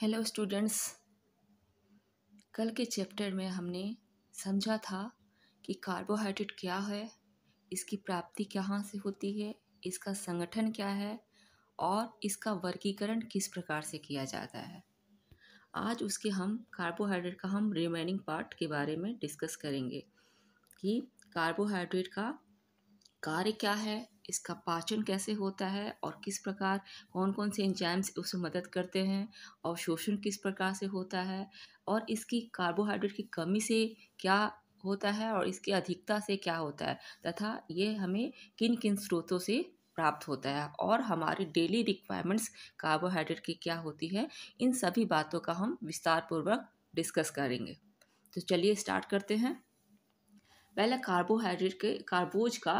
Hello students कल के chapter में हमने समझा था कि कार्बोहाइड्रेट क्या है इसकी प्राप्ति कहाँ से होती है इसका संगठन क्या है और इसका वर्गीकरण किस प्रकार से किया जाता है आज उसके हम कार्बोहाइड्रेट का हम रिमेनिंग पार्ट के बारे में डिस्कस करेंगे कि कार्बोहाइड्रेट का कार्य क्या है इसका पाचन कैसे होता है और किस प्रकार कौन कौन से एंजाइम्स उसे मदद करते हैं और शोषण किस प्रकार से होता है और इसकी कार्बोहाइड्रेट की कमी से क्या होता है और इसकी अधिकता से क्या होता है तथा ये हमें किन किन स्रोतों से प्राप्त होता है और हमारी डेली रिक्वायरमेंट्स कार्बोहाइड्रेट की क्या होती है इन सभी बातों का हम विस्तार पूर्वक डिस्कस करेंगे तो चलिए स्टार्ट करते हैं पहले कार्बोहाइड्रेट के कार्बोज का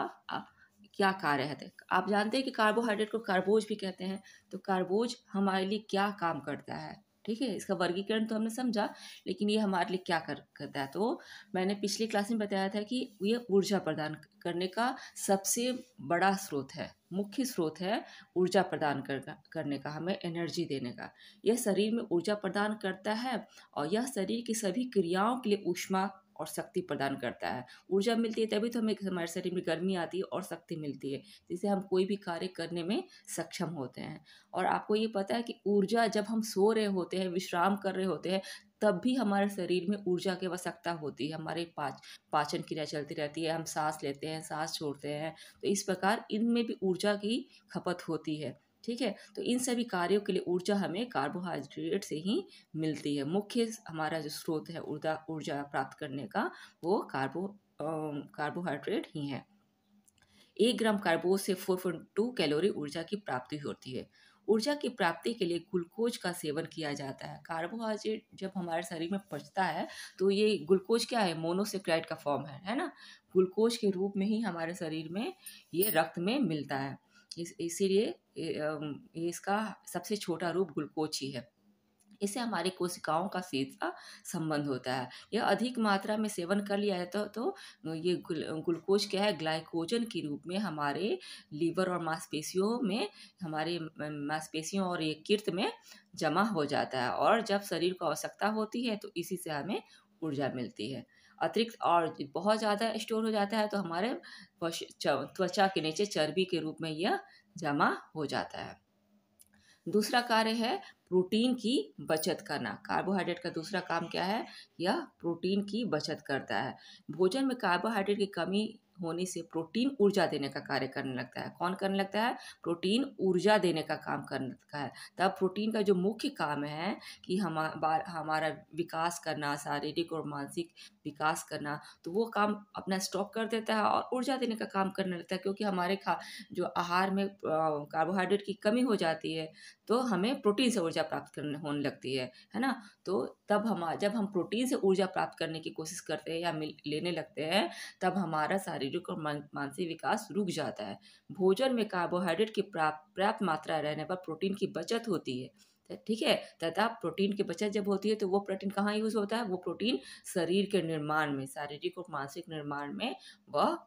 क्या कार्य है आप जानते हैं कि कार्बोहाइड्रेट को कार्बोज भी कहते हैं तो कार्बोज हमारे लिए क्या काम करता है ठीक है इसका वर्गीकरण तो हमने समझा लेकिन ये हमारे लिए क्या कर करता है तो मैंने पिछली क्लास में बताया था कि ये ऊर्जा प्रदान करने का सबसे बड़ा स्रोत है मुख्य स्रोत है ऊर्जा प्रदान कर, करने का हमें एनर्जी देने का यह शरीर में ऊर्जा प्रदान करता है और यह शरीर की सभी क्रियाओं के लिए ऊष्मा और शक्ति प्रदान करता है ऊर्जा मिलती है तभी तो हमें हमारे शरीर में गर्मी आती है और शक्ति मिलती है जिससे हम कोई भी कार्य करने में सक्षम होते हैं और आपको ये पता है कि ऊर्जा जब हम सो रहे होते हैं विश्राम कर रहे होते हैं तब भी हमारे शरीर में ऊर्जा की आवश्यकता होती है हमारे पाच पाचन क्रिया चलती रहती है हम सांस लेते हैं सांस छोड़ते हैं तो इस प्रकार इनमें भी ऊर्जा की खपत होती है ठीक है तो इन सभी कार्यों के लिए ऊर्जा हमें कार्बोहाइड्रेट से ही मिलती है मुख्य हमारा जो स्रोत है ऊर्जा ऊर्जा प्राप्त करने का वो कार्बो कार्बोहाइड्रेट ही है एक ग्राम कार्बोज से फोर पॉइंट टू कैलोरी ऊर्जा की प्राप्ति होती है ऊर्जा की प्राप्ति के लिए ग्लूकोज का सेवन किया जाता है कार्बोहाइड्रेट जब हमारे शरीर में पचता है तो ये ग्लूकोज क्या है मोनोसेक्राइड का फॉर्म है है ना ग्लूकोज के रूप में ही हमारे शरीर में ये रक्त में मिलता है इसीलिए इसका सबसे छोटा रूप ग्लूकोज ही है इससे हमारी कोशिकाओं का सीधा संबंध होता है यह अधिक मात्रा में सेवन कर लिया जाता तो, तो ये ग्लूकोज क्या है ग्लाइकोजन के रूप में हमारे लीवर और मांसपेशियों में हमारे मांसपेशियों और ये किर्त में जमा हो जाता है और जब शरीर को आवश्यकता होती है तो इसी से हमें ऊर्जा मिलती है अतिरिक्त और बहुत ज़्यादा स्टोर हो जाता है तो हमारे त्वचा के नीचे चर्बी के रूप में यह जमा हो जाता है दूसरा कार्य है प्रोटीन की बचत करना कार्बोहाइड्रेट का दूसरा काम क्या है यह प्रोटीन की बचत करता है भोजन में कार्बोहाइड्रेट की कमी होने से प्रोटीन ऊर्जा देने का कार्य करने लगता है कौन करने लगता है प्रोटीन ऊर्जा देने का काम करने लगता है तब प्रोटीन का जो मुख्य काम है कि हम हमारा विकास करना शारीरिक और मानसिक विकास करना तो वो काम अपना स्टॉप कर देता है और ऊर्जा देने का काम करने लगता है क्योंकि हमारे खा जो आहार में कार्बोहाइड्रेट की कमी हो जाती है तो हमें प्रोटीन से ऊर्जा प्राप्त करने होने लगती है है ना तो तब हम जब हम प्रोटीन से ऊर्जा प्राप्त करने की कोशिश करते हैं या लेने लगते हैं तब हमारा शारीरिक और मानसिक विकास रुक जाता है भोजन में कार्बोहाइड्रेट की प्राप्त पर्याप्त मात्रा रहने पर प्रोटीन की बचत होती है ठीक है तथा प्रोटीन की बचत जब होती है तो वो प्रोटीन कहाँ यूज़ होता है वो प्रोटीन शरीर के निर्माण में शारीरिक और मानसिक निर्माण में वह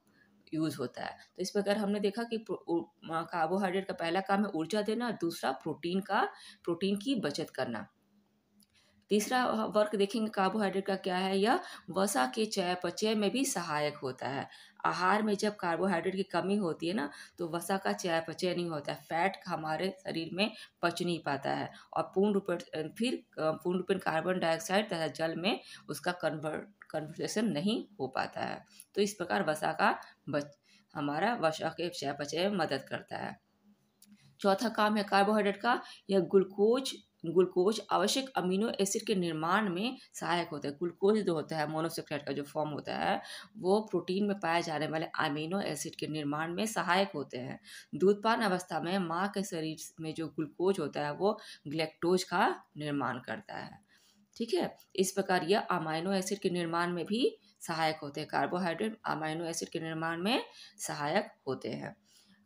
यूज़ होता है तो इस प्रकार हमने देखा कि कार्बोहाइड्रेट का पहला काम है ऊर्जा देना दूसरा प्रोटीन का प्रोटीन की बचत करना तीसरा वर्क देखेंगे कार्बोहाइड्रेट का क्या है यह वसा के चयापचय में भी सहायक होता है आहार में जब कार्बोहाइड्रेट की कमी होती है ना तो वसा का चयापचय नहीं होता है फैट हमारे शरीर में पच नहीं पाता है और पूर्ण रूप फिर पूर्ण रूप कार्बन डाइऑक्साइड तथा जल में उसका कन्वर्ट कन्वर्सेशन नहीं हो पाता है तो इस प्रकार वसा का बच हमारा वसा के चयापचय में मदद करता है चौथा काम है कार्बोहाइड्रेट का यह ग्लूकोज ग्लूकोज आवश्यक अमीनो एसिड के निर्माण में सहायक होता है ग्लूकोज जो होता है मोनोसेक्राइड का जो फॉर्म होता है वो प्रोटीन में पाए जाने वाले अमीनो एसिड के निर्माण में सहायक होते हैं दूधपान अवस्था में माँ के शरीर में जो ग्लूकोज होता है वो ग्लेक्टोज का निर्माण करता है ठीक है इस प्रकार यह अमाइनो एसिड के निर्माण में भी सहायक होते हैं कार्बोहाइड्रेट अमाइनो एसिड के निर्माण में सहायक होते हैं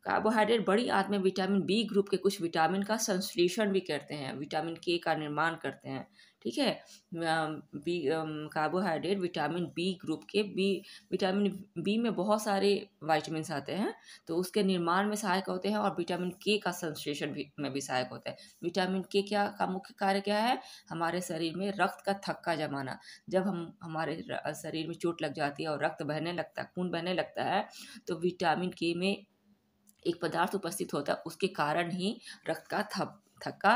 कार्बोहाइड्रेट बड़ी आंत में विटामिन बी ग्रुप के कुछ विटामिन का संश्लेषण भी करते हैं विटामिन के का निर्माण करते हैं ठीक है B carbohydrate vitamin B group के बी विटामिन बी में बहुत सारे वाइटामिन आते हैं तो उसके निर्माण में सहायक होते हैं और विटामिन के का संश्लेषण भी में भी सहायक होता है विटामिन के क्या का मुख्य कार्य क्या है हमारे शरीर में रक्त का थक्का जमाना जब हम हमारे शरीर में चोट लग जाती है और रक्त बहने लगता है खून बहने लगता है तो विटामिन के में एक पदार्थ उपस्थित होता है उसके कारण ही रक्त का थप थक्का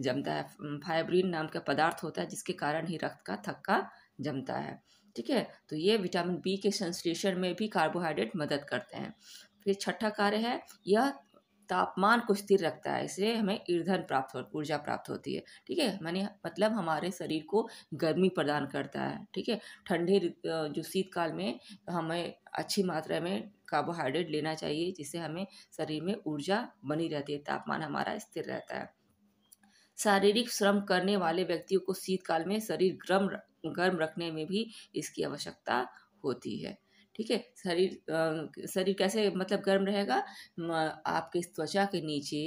जमता है फाइब्रिन नाम का पदार्थ होता है जिसके कारण ही रक्त का थक्का जमता है ठीक है तो ये विटामिन बी के संश्लेषण में भी कार्बोहाइड्रेट मदद करते हैं फिर छठा कार्य है यह तापमान को स्थिर रखता है इसलिए हमें ईंधन प्राप्त हो ऊर्जा प्राप्त होती है ठीक है मैंने मतलब हमारे शरीर को गर्मी प्रदान करता है ठीक है ठंडे जो शीतकाल में हमें अच्छी मात्रा में कार्बोहाइड्रेट लेना चाहिए जिससे हमें शरीर में ऊर्जा बनी रहती है तापमान हमारा स्थिर रहता है शारीरिक श्रम करने वाले व्यक्तियों को शीतकाल में शरीर गर्म गर्म रखने में भी इसकी आवश्यकता होती है ठीक है शरीर शरीर कैसे मतलब गर्म रहेगा आपके त्वचा के नीचे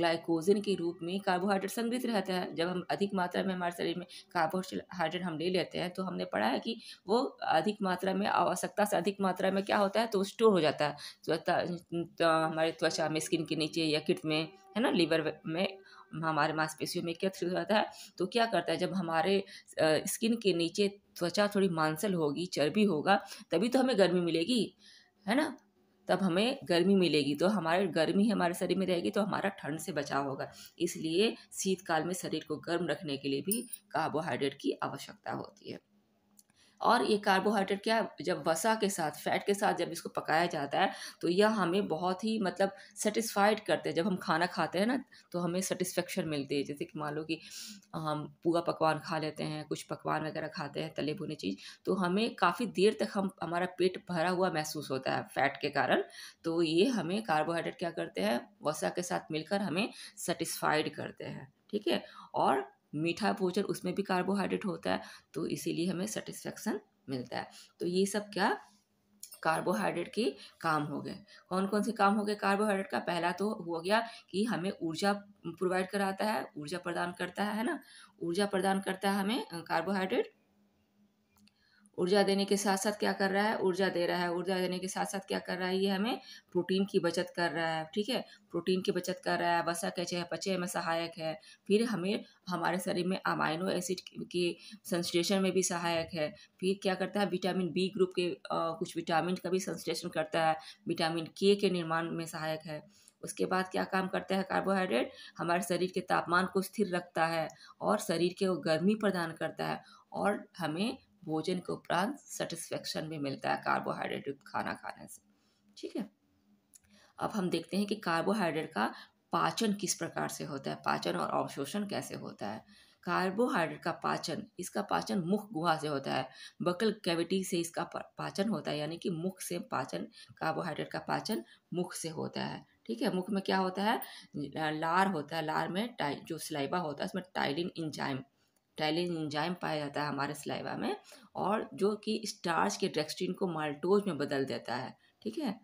ग्लाइकोजन के रूप में कार्बोहाइड्रेट संग्रहित रहता है जब हम अधिक मात्रा में हमारे शरीर में कार्बोहाइड्रेट हम ले लेते हैं तो हमने पढ़ा है कि वो अधिक मात्रा में आवश्यकता से अधिक मात्रा में क्या होता है तो स्टोर हो जाता है तो हमारे त्वचा में स्किन के नीचे या किट में है ना लीवर में हमारे मांसपेशियों में क्या हो जाता है तो क्या करता है जब हमारे स्किन के नीचे त्वचा थोड़ी मांसल होगी चर्बी होगा तभी तो हमें गर्मी मिलेगी है ना तब हमें गर्मी मिलेगी तो हमारे गर्मी हमारे शरीर में रहेगी तो हमारा ठंड से बचाव होगा इसलिए शीतकाल में शरीर को गर्म रखने के लिए भी कार्बोहाइड्रेट की आवश्यकता होती है और ये कार्बोहाइड्रेट क्या जब वसा के साथ फैट के साथ जब इसको पकाया जाता है तो यह हमें बहुत ही मतलब सेटिस्फाइड करते हैं जब हम खाना खाते हैं ना तो हमें सेटिस्फेक्शन मिलती है जैसे कि मान लो कि हम पूरा पकवान खा लेते हैं कुछ पकवान वगैरह खाते हैं तले भुनी चीज़ तो हमें काफ़ी देर तक हम हमारा पेट भरा हुआ महसूस होता है फैट के कारण तो ये हमें कार्बोहाइड्रेट क्या करते हैं वसा के साथ मिलकर हमें सेटिस्फाइड करते हैं ठीक है और मीठा भोजन उसमें भी कार्बोहाइड्रेट होता है तो इसीलिए हमें सेटिस्फेक्शन मिलता है तो ये सब क्या कार्बोहाइड्रेट के काम हो गए कौन कौन से काम हो गए कार्बोहाइड्रेट का पहला तो हो गया कि हमें ऊर्जा प्रोवाइड कराता है ऊर्जा प्रदान करता है ना ऊर्जा प्रदान करता है हमें कार्बोहाइड्रेट ऊर्जा देने के साथ साथ क्या कर रहा है ऊर्जा दे रहा है ऊर्जा देने के साथ साथ क्या कर रहा है ये हमें प्रोटीन की बचत कर रहा है ठीक है प्रोटीन की बचत कर रहा है वसा कैचे है पचे में सहायक है फिर हमें हमारे शरीर में अमाइनो एसिड के संश्लेषण में भी सहायक है फिर क्या करता है विटामिन बी ग्रुप के आ, कुछ विटामिन का भी संश्लेषण करता है विटामिन के के निर्माण में सहायक है उसके बाद क्या काम करता है कार्बोहाइड्रेट हमारे शरीर के तापमान को स्थिर रखता है और शरीर के गर्मी प्रदान करता है और हमें भोजन के उपरांत सेटिस्फेक्शन भी मिलता है कार्बोहाइड्रेट युक्त खाना खाने से ठीक है अब हम देखते हैं कि कार्बोहाइड्रेट का पाचन किस प्रकार से होता है पाचन और अवशोषण कैसे होता है कार्बोहाइड्रेट का पाचन इसका पाचन मुख गुहा से होता है बकल कैविटी से इसका पाचन होता है यानी कि मुख से पाचन कार्बोहाइड्रेट का पाचन मुख से होता है ठीक है मुख में क्या होता है लार होता है लार में टाइ जो स्लाइबा होता है उसमें टाइलिन इंजाइम टैलिन इंजाइम पाया जाता है हमारे सिलाइवा में और जो कि स्टार्च के डेक्सटिन को माल्टोज में बदल देता है ठीक है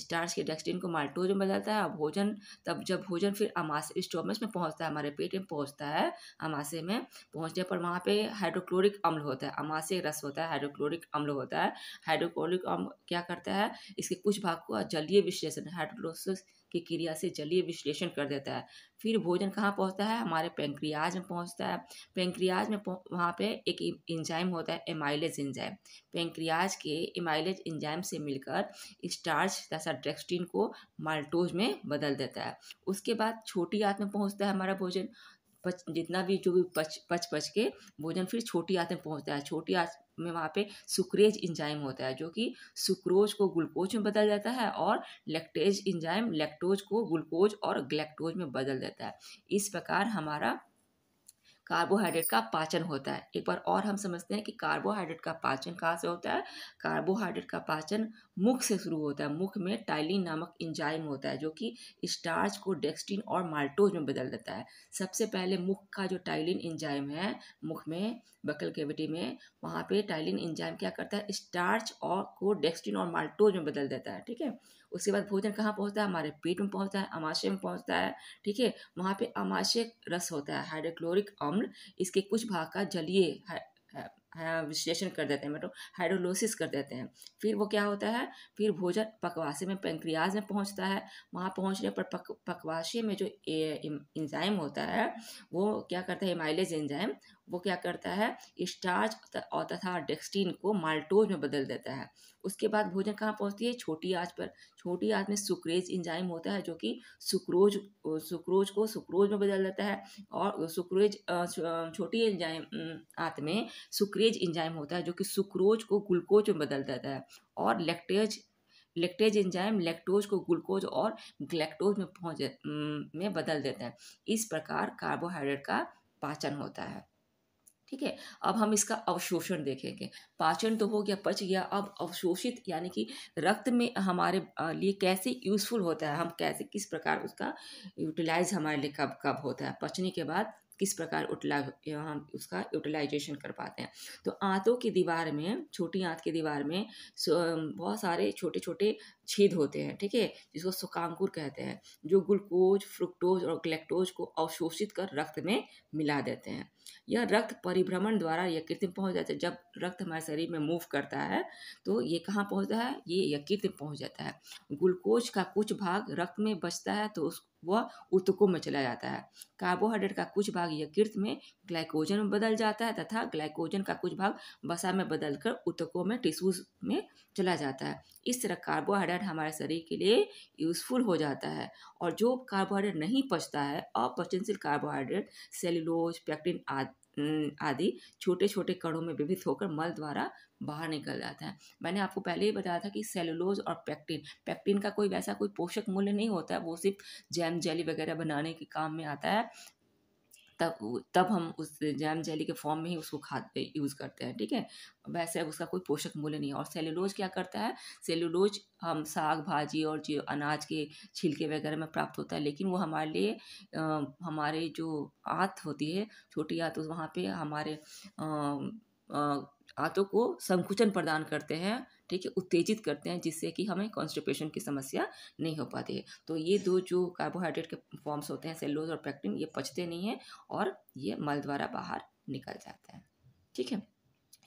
स्टार्च के डेक्सटिन को माल्टोज में बदलता है और भोजन तब जब भोजन फिर अमाशे स्टोमस में पहुंचता है हमारे पेट में पहुंचता है अमाशे में पहुंचने पर वहाँ पे हाइड्रोक्लोरिक अम्ल होता है अमाशे रस होता है हाइड्रोक्लोरिक अम्ल होता है हाइड्रोक्लोरिक अम्ल क्या करता है इसके कुछ भाग को जलीय विश्लेषण हाइड्रोलोसिस क्रिया से जलीय विश्लेषण कर देता है फिर भोजन कहाँ पहुँचता है हमारे पेंक्रियाज में पहुँचता है पेंक्रियाज में वहाँ पे एक इंजाइम होता है एमाइलेज इंजाइम पेंक्रियाज के एमाइलेज इंजाइम से मिलकर स्टार्च तथा ड्रेक्सटीन को माल्टोज में बदल देता है उसके बाद छोटी आंत में पहुँचता है हमारा भोजन पच जितना भी जो भी पच पच पच के भोजन फिर छोटी आंत में पहुँचता है छोटी आंत में वहाँ पे सुक्रेज इंजाइम होता है जो कि सुक्रोज को ग्लूकोज में बदल जाता है और लेक्टेज इंजाइम लेक्टोज को ग्लूकोज और ग्लैक्टोज में बदल देता है इस प्रकार हमारा कार्बोहाइड्रेट का पाचन होता है एक बार और हम समझते हैं कि कार्बोहाइड्रेट का पाचन कहाँ से होता है कार्बोहाइड्रेट का पाचन मुख से शुरू होता है मुख में टाइलिन नामक इंजाइम होता है जो कि स्टार्च को डेक्सटिन और माल्टोज में बदल देता है सबसे पहले मुख का जो टाइलिन इंजाइम है मुख में बकल कैविटी में वहाँ पे टाइलिन इंजाइम क्या करता है स्टार्च और को डेक्सटिन और माल्टोज में बदल देता है ठीक है उसके बाद भोजन कहाँ पहुँचता है हमारे पेट में पहुँचता है अमाशय में पहुँचता है ठीक है वहाँ पर अमाशय रस होता है हाइड्रोक्लोरिक अम्ल इसके कुछ भाग का जलीय हाँ, विश्लेषण कर देते हैं मतलब हाइड्रोलोसिस कर देते हैं फिर वो क्या होता है फिर भोजन पकवासे में पेंक्रियाज में पहुंचता है वहाँ पहुंचने पर पक पकवासे में जो इंजाइम होता है वो क्या करता है एमाइलेज एंजाइम वो क्या करता है स्टार्च और तथा डेक्सटीन को माल्टोज में बदल देता है उसके बाद भोजन कहाँ पहुँचती है छोटी आँच पर छोटी आँच में सुक्रेज इंजाइम होता है जो कि सुक्रोज सुक्रोज को सुक्रोज में बदल देता है और सुक्रोज छोटी इंजाइम आँत में सुक्रेज इंजाइम होता है जो कि सुक्रोज को ग्लूकोज में बदल देता है और लेक्टेज लेक्टेज इंजाइम लेक्टोज को ग्लूकोज और ग्लैक्टोज में पहुँच में बदल देते हैं इस प्रकार कार्बोहाइड्रेट का पाचन होता है ठीक है अब हम इसका अवशोषण देखेंगे पाचन तो हो गया पच गया अब अवशोषित यानी कि रक्त में हमारे लिए कैसे यूज़फुल होता है हम कैसे किस प्रकार उसका यूटिलाइज हमारे लिए कब कब होता है पचने के बाद किस प्रकार उटला हम उसका यूटिलाइजेशन कर पाते हैं तो आंतों की दीवार में छोटी आंत की दीवार में बहुत सारे छोटे छोटे छेद होते हैं ठीक है जिसको सुकांकुर कहते हैं जो ग्लूकोज फ्रुक्टोज और ग्लेक्टोज को अवशोषित कर रक्त में मिला देते हैं यह रक्त परिभ्रमण द्वारा यकृत में पहुंच जाता है जब रक्त हमारे शरीर में मूव करता है तो ये कहाँ पहुंचता है ये यकृत में पहुंच जाता है ग्लूकोज का कुछ भाग रक्त में बचता है तो उस वह उत्तकों में चला जाता है कार्बोहाइड्रेट का कुछ भाग यकृत में ग्लाइकोजन में बदल जाता है तथा ग्लाइकोजन का कुछ भाग वसा में बदलकर उत्तकों में टिश्यूज में चला जाता है इस तरह कार्बोहाइड्रेट कार्बोहाइड्रेट हमारे शरीर के लिए यूज़फुल हो जाता है और जो कार्बोहाइड्रेट नहीं पचता है अपचनशील कार्बोहाइड्रेट सेलुलोज पैक्टिन आदि आदि छोटे छोटे कणों में विभिन्न होकर मल द्वारा बाहर निकल जाता है मैंने आपको पहले ही बताया था कि सेलुलोज और पैक्टिन पैक्टिन का कोई वैसा कोई पोषक मूल्य नहीं होता है वो सिर्फ जैम जेली वगैरह बनाने के काम में आता है तब तब हम उस जैम जेली के फॉर्म में ही उसको खाद यूज़ करते हैं ठीक है वैसे उसका कोई पोषक मूल्य नहीं है और सेलुलोज क्या करता है सेलुलोज हम साग भाजी और जो अनाज के छिलके वगैरह में प्राप्त होता है लेकिन वो हमारे लिए आ, हमारे जो आँत होती है छोटी आँत वहाँ पर हमारे आँतों को संकुचन प्रदान करते हैं ठीक है उत्तेजित करते हैं जिससे कि हमें कॉन्स्टिपेशन की समस्या नहीं हो पाती है तो ये दो जो कार्बोहाइड्रेट के फॉर्म्स होते हैं सेलोज और पैक्टिन ये पचते नहीं हैं और ये मल द्वारा बाहर निकल जाते हैं ठीक है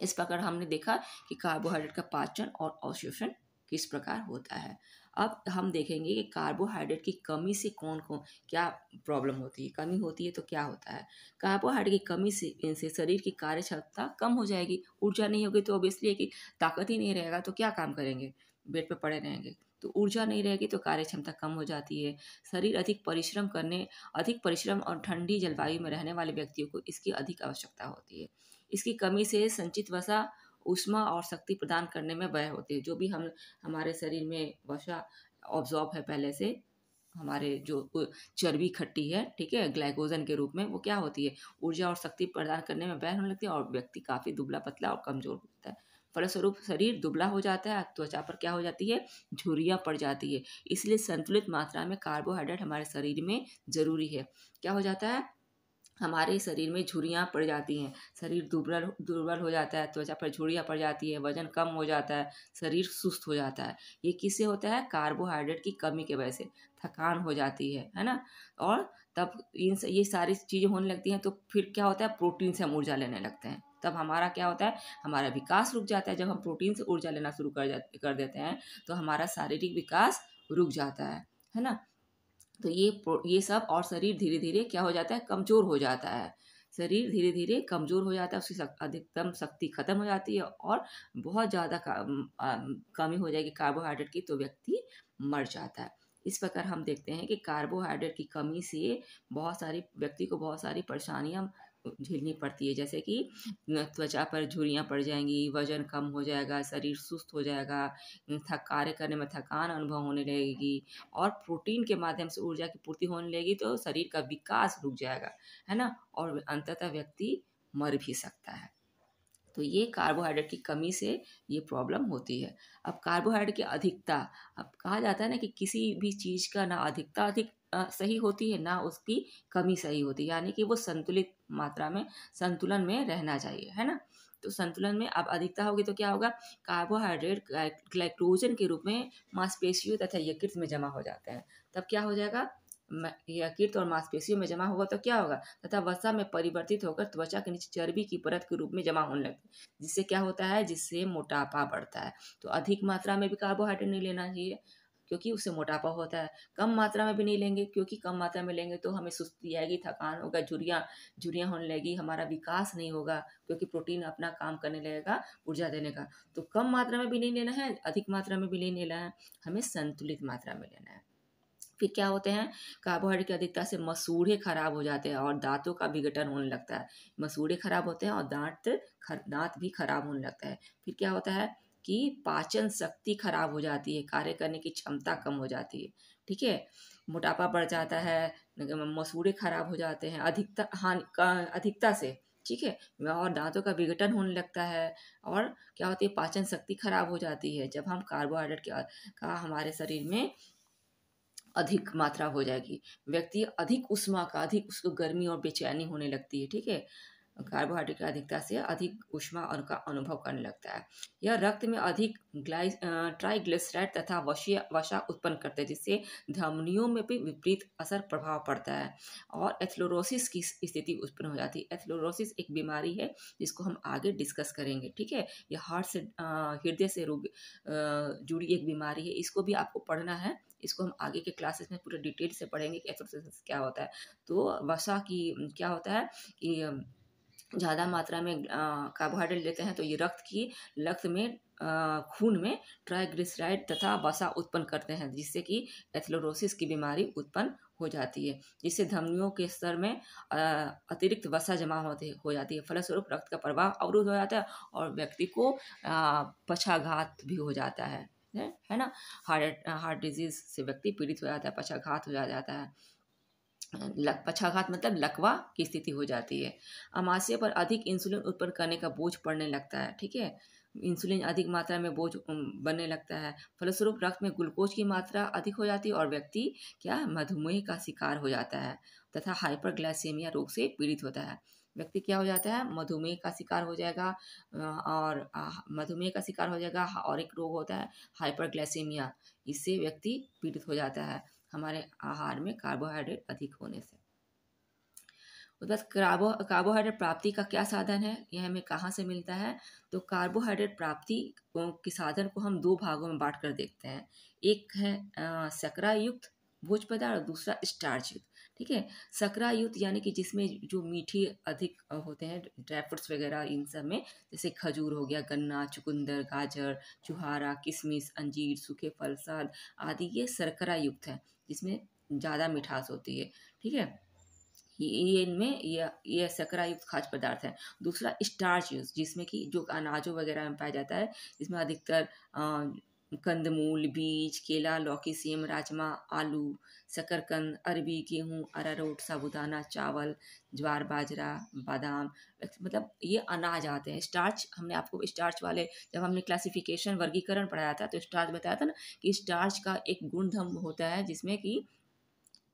इस प्रकार हमने देखा कि कार्बोहाइड्रेट का पाचन और अवशोषण किस प्रकार होता है अब हम देखेंगे कि कार्बोहाइड्रेट की कमी से कौन कौन क्या प्रॉब्लम होती है कमी होती है तो क्या होता है कार्बोहाइड्रेट की कमी से, इनसे शरीर की कार्य क्षमता कम हो जाएगी ऊर्जा नहीं होगी तो ऑब्वियसली कि ताकत ही नहीं रहेगा तो क्या काम करेंगे बेड पर पड़े रहेंगे तो ऊर्जा नहीं रहेगी तो कार्य क्षमता कम हो जाती है शरीर अधिक परिश्रम करने अधिक परिश्रम और ठंडी जलवायु में रहने वाले व्यक्तियों को इसकी अधिक आवश्यकता होती है इसकी कमी से संचित वसा उष्मा और शक्ति प्रदान करने में व्यय होती है जो भी हम हमारे शरीर में वसा ऑब्जॉर्ब है पहले से हमारे जो चर्बी खट्टी है ठीक है ग्लाइकोजन के रूप में वो क्या होती है ऊर्जा और शक्ति प्रदान करने में व्यय होने लगती है और व्यक्ति काफ़ी दुबला पतला और कमजोर होता है फलस्वरूप शरीर दुबला हो जाता है त्वचा पर क्या हो जाती है झुरियाँ पड़ जाती है इसलिए संतुलित मात्रा में कार्बोहाइड्रेट हमारे शरीर में जरूरी है क्या हो जाता है हमारे शरीर में झुरियाँ पड़ जाती हैं शरीर दुर्बल दुर्बल हो जाता है त्वचा पर झुरियाँ पड़ जाती है वजन कम हो जाता है शरीर सुस्त हो जाता है ये किससे होता है कार्बोहाइड्रेट की कमी की वजह से थकान हो जाती है है ना और तब इन ये सारी चीज़ें होने लगती हैं तो फिर क्या होता है प्रोटीन से हम ऊर्जा लेने लगते हैं तब हमारा क्या होता है हमारा विकास रुक जाता है जब हम प्रोटीन से ऊर्जा लेना शुरू कर जा कर देते हैं तो हमारा शारीरिक विकास रुक जाता है है ना तो ये ये सब और शरीर धीरे धीरे क्या हो जाता है कमज़ोर हो जाता है शरीर धीरे धीरे कमज़ोर हो जाता है उसकी सक, अधिकतम शक्ति खत्म हो जाती है और बहुत ज़्यादा कमी हो जाएगी कार्बोहाइड्रेट की तो व्यक्ति मर जाता है इस प्रकार हम देखते हैं कि कार्बोहाइड्रेट की कमी से बहुत सारी व्यक्ति को बहुत सारी परेशानियाँ झेलनी पड़ती है जैसे कि त्वचा पर झुरियाँ पड़ जाएंगी वजन कम हो जाएगा शरीर सुस्त हो जाएगा थक कार्य करने में थकान अनुभव होने लगेगी और प्रोटीन के माध्यम से ऊर्जा की पूर्ति होने लगेगी तो शरीर का विकास रुक जाएगा है ना और अंततः व्यक्ति मर भी सकता है तो ये कार्बोहाइड्रेट की कमी से ये प्रॉब्लम होती है अब कार्बोहाइड्रेट की अधिकता अब कहा जाता है ना कि किसी भी चीज़ का ना अधिकता अधिक सही होती है ना उसकी कमी सही होती है यानी कि वो संतुलित मात्रा में संतुलन में रहना चाहिए है ना तो संतुलन में अब अधिकता होगी तो क्या होगा कार्बोहाइड्रेट ग्लाइक्रोजन के रूप में मांसपेशियों तथा यकृत में जमा हो जाते हैं तब क्या हो जाएगा यह और मांसपेशियों में जमा होगा तो क्या होगा तथा वसा में परिवर्तित होकर त्वचा के नीचे चर्बी की परत के रूप में जमा होने लगती है जिससे क्या होता है जिससे मोटापा बढ़ता है तो अधिक मात्रा में भी कार्बोहाइड्रेट नहीं लेना चाहिए क्योंकि उससे मोटापा होता है कम मात्रा में भी नहीं लेंगे क्योंकि कम मात्रा में लेंगे तो हमें सुस्ती आएगी थकान होगा झुरियाँ झुरियाँ होने लगेगी हमारा विकास नहीं होगा क्योंकि प्रोटीन अपना काम करने लगेगा ऊर्जा देने का तो कम मात्रा में भी नहीं लेना है अधिक मात्रा में भी नहीं लेना है हमें संतुलित मात्रा में लेना है फिर क्या होते हैं कार्बोहाइड्रेट की अधिकता से मसूड़े खराब हो जाते हैं और दांतों का विघटन होने लगता है मसूड़े खराब होते हैं और दांत दांत भी खराब होने लगता है फिर क्या होता है कि पाचन शक्ति खराब हो जाती है कार्य करने की क्षमता कम हो जाती है ठीक है मोटापा बढ़ जाता है मसूड़े खराब हो जाते हैं अधिकता हानि अधिकता से ठीक है और दांतों का विघटन होने लगता है और क्या होती है पाचन शक्ति खराब हो जाती है जब हम कार्बोहाइड्रेट का हमारे शरीर में अधिक मात्रा हो जाएगी व्यक्ति अधिक उष्मा का अधिक उसको गर्मी और बेचैनी होने लगती है ठीक है कार्बोहाइड्रेट की अधिकता से अधिक ऊष्मा उनका अनुभव करने लगता है यह रक्त में अधिक ग्लाइस ट्राइग्लिसराइड तथा वशी वसा उत्पन्न करते हैं जिससे धमनियों में भी विपरीत असर प्रभाव पड़ता है और एथलोरोसिस की स्थिति उत्पन्न हो जाती है एथलोरोसिस एक बीमारी है जिसको हम आगे डिस्कस करेंगे ठीक है यह हार्ट से हृदय से रोग जुड़ी एक बीमारी है इसको भी आपको पढ़ना है इसको हम आगे के क्लासेस में पूरे डिटेल से पढ़ेंगे कि एथलोरोसिस क्या होता है तो वसा की क्या होता है कि ज़्यादा मात्रा में कार्बोहाइड्रेट लेते हैं तो ये रक्त की रक्त में खून में ट्राइग्लिसराइड तथा वसा उत्पन्न करते हैं जिससे कि एथलोरोसिस की बीमारी उत्पन्न हो जाती है जिससे धमनियों के स्तर में अतिरिक्त वसा जमा होते हो जाती है फलस्वरूप रक्त का प्रवाह अवरुद्ध हो जाता है और व्यक्ति को पक्षाघात भी हो जाता है है ना हार्ट हार्ट डिजीज से व्यक्ति पीड़ित हो जाता है पक्षाघात हो जाता है लक पक्षाघात मतलब लकवा की स्थिति हो जाती है अमाशय पर अधिक इंसुलिन उत्पन्न करने का बोझ पड़ने लगता है ठीक है इंसुलिन अधिक मात्रा में बोझ बनने लगता है फलस्वरूप रक्त में ग्लूकोज की मात्रा अधिक हो जाती है और व्यक्ति क्या मधुमेह का शिकार हो जाता है तथा हाइपरग्लाइसेमिया रोग से पीड़ित होता है व्यक्ति क्या हो जाता है मधुमेह का शिकार हो जाएगा और मधुमेह का शिकार हो जाएगा और एक रोग होता है हाइपरग्लाइसेमिया इससे व्यक्ति पीड़ित हो जाता है हमारे आहार में कार्बोहाइड्रेट अधिक होने से उसके बाद कार्बो कार्बोहाइड्रेट प्राप्ति का क्या साधन है यह हमें कहाँ से मिलता है तो कार्बोहाइड्रेट प्राप्ति के साधन को हम दो भागों में बांट कर देखते हैं एक है सकरा युक्त भोज पदार्थ और दूसरा स्टार्च युक्त ठीक है सकरा युक्त यानी कि जिसमें जो मीठे अधिक होते हैं ड्राई फ्रूट्स वगैरह इन सब में जैसे खजूर हो गया गन्ना चुकंदर गाजर चुहारा किशमिश अंजीर सूखे फल साल आदि ये सरकरा युक्त है जिसमें ज़्यादा मिठास होती है ठीक है ये इनमें यह यह सकरा युक्त खाद्य पदार्थ है दूसरा स्टार्च यूज जिसमें कि जो अनाजों वगैरह में पाया जाता है इसमें अधिकतर कंदमूल बीज केला लौकी सेम राजमा आलू शकरकंद अरबी गेहूँ अरारोट साबुदाना चावल ज्वार बाजरा बादाम मतलब ये अनाज आते हैं स्टार्च हमने आपको स्टार्च वाले जब हमने क्लासिफिकेशन वर्गीकरण पढ़ाया था तो स्टार्च बताया था ना कि स्टार्च का एक गुणधम होता है जिसमें कि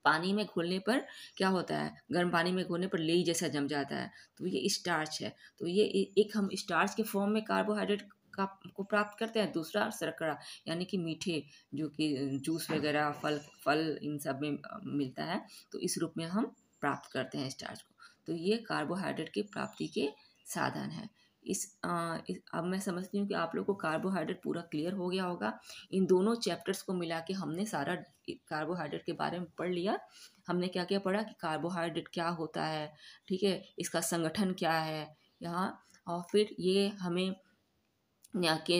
पानी में घोलने पर क्या होता है गर्म पानी में घोलने पर लेई जैसा जम जाता है तो ये स्टार्च है तो ये एक हम स्टार्च के फॉर्म में कार्बोहाइड्रेट का को प्राप्त करते हैं दूसरा सरकड़ा यानी कि मीठे जो कि जूस वगैरह फल फल इन सब में मिलता है तो इस रूप में हम प्राप्त करते हैं स्टार्च को तो ये कार्बोहाइड्रेट की प्राप्ति के साधन हैं इस, आ, इस अब मैं समझती हूँ कि आप लोग को कार्बोहाइड्रेट पूरा क्लियर हो गया होगा इन दोनों चैप्टर्स को मिला के हमने सारा कार्बोहाइड्रेट के बारे में पढ़ लिया हमने क्या क्या पढ़ा कि कार्बोहाइड्रेट क्या होता है ठीक है इसका संगठन क्या है यहाँ और फिर ये हमें के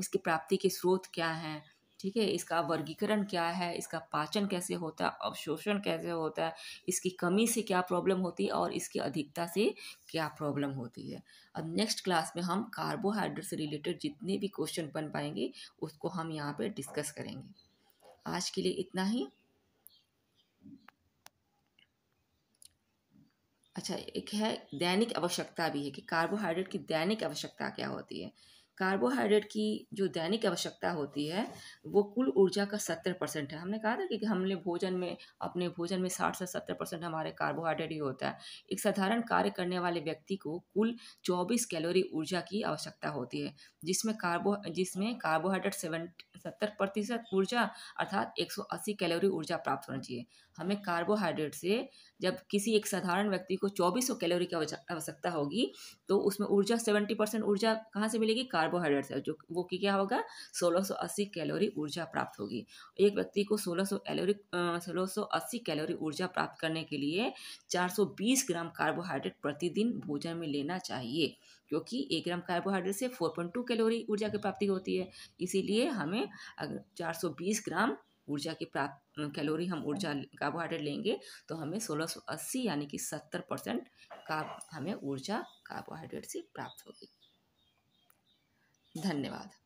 इसकी प्राप्ति के स्रोत क्या हैं ठीक है इसका वर्गीकरण क्या है इसका पाचन कैसे होता है अवशोषण कैसे होता है इसकी कमी से क्या प्रॉब्लम होती है और इसकी अधिकता से क्या प्रॉब्लम होती है अब नेक्स्ट क्लास में हम कार्बोहाइड्रेट से रिलेटेड जितने भी क्वेश्चन बन पाएंगे उसको हम यहाँ पर डिस्कस करेंगे आज के लिए इतना ही अच्छा एक है दैनिक आवश्यकता भी है कि कार्बोहाइड्रेट की दैनिक आवश्यकता क्या होती है कार्बोहाइड्रेट की जो दैनिक आवश्यकता होती है वो कुल ऊर्जा का सत्तर परसेंट है हमने कहा था कि हमने भोजन में अपने भोजन में साठ से सत्तर परसेंट हमारे कार्बोहाइड्रेट ही होता है एक साधारण कार्य करने वाले व्यक्ति को कुल चौबीस कैलोरी ऊर्जा की आवश्यकता होती है जिसमें कार्बो जिसमें कार्बोहाइड्रेट सेवन सत्तर प्रतिशत ऊर्जा अर्थात एक सौ अस्सी कैलोरी ऊर्जा प्राप्त होनी चाहिए हमें कार्बोहाइड्रेट से जब किसी एक साधारण व्यक्ति को 2400 कैलोरी की आवश्यकता होगी तो उसमें ऊर्जा 70 परसेंट ऊर्जा कहाँ से मिलेगी कार्बोहाइड्रेट से जो वो की क्या होगा 1680 कैलोरी ऊर्जा प्राप्त होगी एक व्यक्ति को 1600 कैलोरी अस्सी कैलोरी ऊर्जा प्राप्त करने के लिए 420 ग्राम कार्बोहाइड्रेट प्रतिदिन भोजन में लेना चाहिए क्योंकि एक ग्राम कार्बोहाइड्रेट से 4.2 कैलोरी ऊर्जा की प्राप्ति होती है इसीलिए हमें अगर 420 ग्राम ऊर्जा की प्राप्त कैलोरी हम ऊर्जा हाँ। कार्बोहाइड्रेट लेंगे तो हमें सोलह यानी कि 70 परसेंट का हमें ऊर्जा कार्बोहाइड्रेट से प्राप्त होगी धन्यवाद